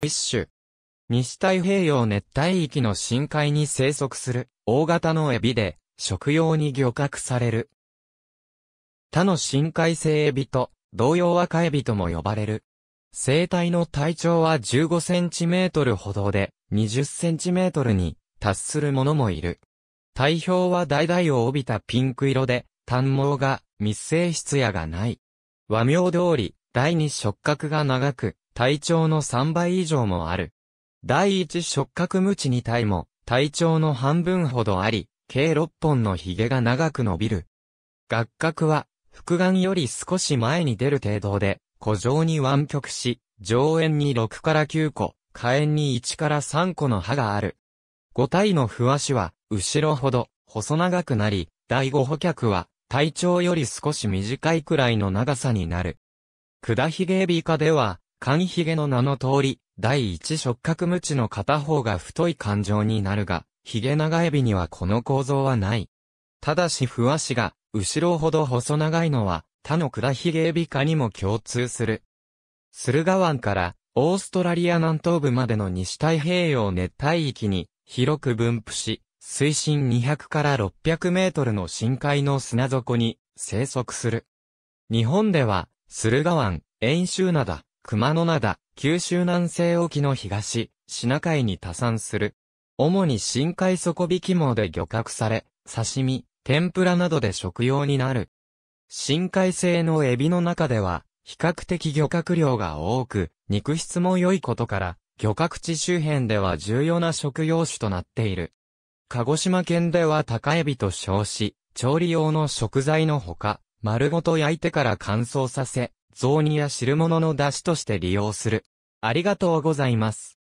一種。西太平洋熱帯域の深海に生息する大型のエビで食用に漁獲される。他の深海性エビと同様赤エビとも呼ばれる。生体の体長は15センチメートルほどで20センチメートルに達するものもいる。体表は大々を帯びたピンク色で、単毛が密生質やがない。和名通り、第二触覚が長く、体長の3倍以上もある。第一触覚無知に体も、体長の半分ほどあり、計6本の髭が長く伸びる。顎角は、複眼より少し前に出る程度で、古状に湾曲し、上縁に6から9個、下縁に1から3個の歯がある。五体の不足は、後ろほど、細長くなり、第五補脚は、体長より少し短いくらいの長さになる。クダヒゲエビ科では、寒ひげの名の通り、第一触覚無知の片方が太い感情になるが、ヒゲ長エビにはこの構造はない。ただし不和紙が、後ろほど細長いのは、他のクラヒゲエビ科にも共通する。駿河湾から、オーストラリア南東部までの西太平洋熱帯域に、広く分布し、水深200から600メートルの深海の砂底に生息する。日本では、駿河湾、遠州灘、熊野灘、九州南西沖の東、シナ海に多産する。主に深海底引き網で漁獲され、刺身、天ぷらなどで食用になる。深海性のエビの中では、比較的漁獲量が多く、肉質も良いことから、漁獲地周辺では重要な食用種となっている。鹿児島県では高エビと称し、調理用の食材のほか、丸ごと焼いてから乾燥させ、雑煮や汁物の出汁として利用する。ありがとうございます。